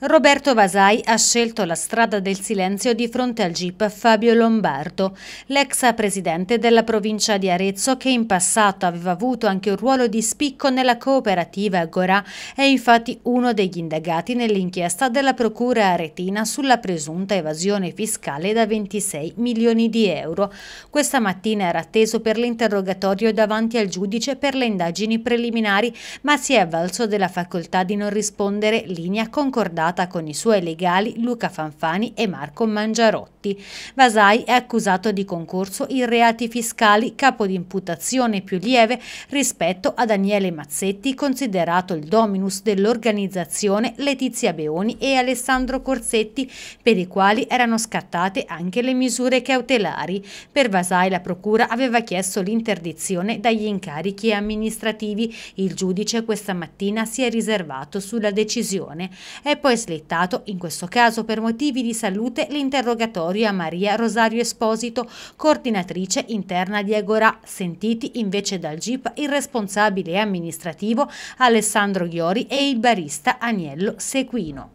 Roberto Vasai ha scelto la strada del silenzio di fronte al GIP Fabio Lombardo, l'ex presidente della provincia di Arezzo che in passato aveva avuto anche un ruolo di spicco nella cooperativa Agora, è infatti uno degli indagati nell'inchiesta della procura aretina sulla presunta evasione fiscale da 26 milioni di euro. Questa mattina era atteso per l'interrogatorio davanti al giudice per le indagini preliminari, ma si è avvalso della facoltà di non rispondere linea concordata stata con i suoi legali Luca Fanfani e Marco Mangiarotti. Vasai è accusato di concorso in reati fiscali, capo di imputazione più lieve rispetto a Daniele Mazzetti, considerato il dominus dell'organizzazione Letizia Beoni e Alessandro Corsetti, per i quali erano scattate anche le misure cautelari. Per Vasai la procura aveva chiesto l'interdizione dagli incarichi amministrativi. Il giudice questa mattina si è riservato sulla decisione. È poi slittato, in questo caso per motivi di salute, l'interrogatorio a Maria Rosario Esposito, coordinatrice interna di Agora, sentiti invece dal GIP il responsabile amministrativo Alessandro Ghiori e il barista Agnello Sequino.